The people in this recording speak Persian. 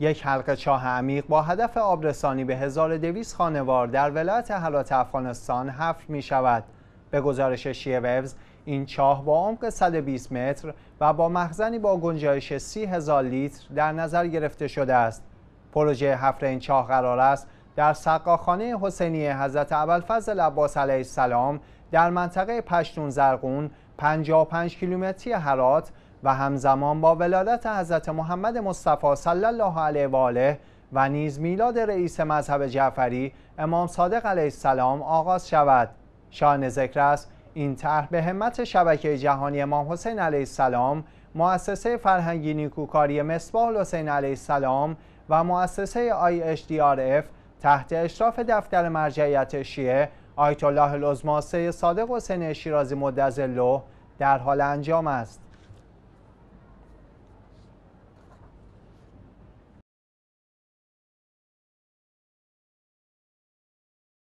یک حلقه چاه عمیق با هدف آبرسانی به 1200 خانوار در ولایت هرات افغانستان حفر می شود. به گزارش شیه ویوز، این چاه با عمق 120 متر و با مخزنی با گنجایش 30 هزار لیتر در نظر گرفته شده است. پروژه حفر این چاه قرار است در سقاخانه حسینی حضرت ابوالفضل عباس علیه السلام در منطقه پشتون زرقون 55 کیلومتری حرات، و همزمان با ولادت حضرت محمد مصطفی صلی الله علیه و آله و نیز میلاد رئیس مذهب جعفری امام صادق علیه السلام آغاز شود شان ذکر است این طرح به همت شبکه جهانی امام حسین علیه السلام مؤسسه فرهنگی نیکوکاری مصباح حسین علیه السلام و مؤسسه IHDRF تحت اشراف دفتر مرجعیت شیعه آیت الله العظما صادق حسین شیرازی مدظله در حال انجام است